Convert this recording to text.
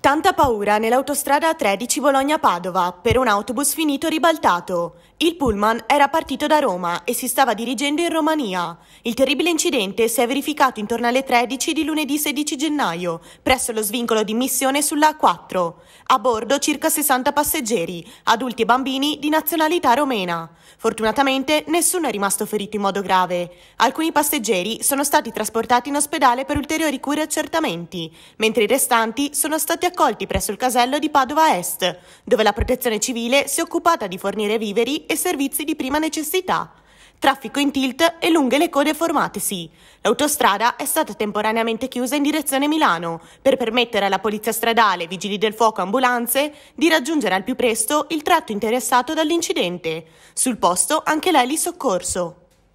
Tanta paura nell'autostrada 13 Bologna-Padova per un autobus finito ribaltato. Il pullman era partito da Roma e si stava dirigendo in Romania. Il terribile incidente si è verificato intorno alle 13 di lunedì 16 gennaio, presso lo svincolo di missione sulla A4. A bordo circa 60 passeggeri, adulti e bambini di nazionalità romena. Fortunatamente nessuno è rimasto ferito in modo grave. Alcuni passeggeri sono stati trasportati in ospedale per ulteriori cure e accertamenti, mentre i restanti sono stati accolti presso il casello di Padova Est, dove la protezione civile si è occupata di fornire viveri e servizi di prima necessità. Traffico in tilt e lunghe le code formatesi. L'autostrada è stata temporaneamente chiusa in direzione Milano per permettere alla polizia stradale, vigili del fuoco e ambulanze di raggiungere al più presto il tratto interessato dall'incidente. Sul posto anche l'eli soccorso.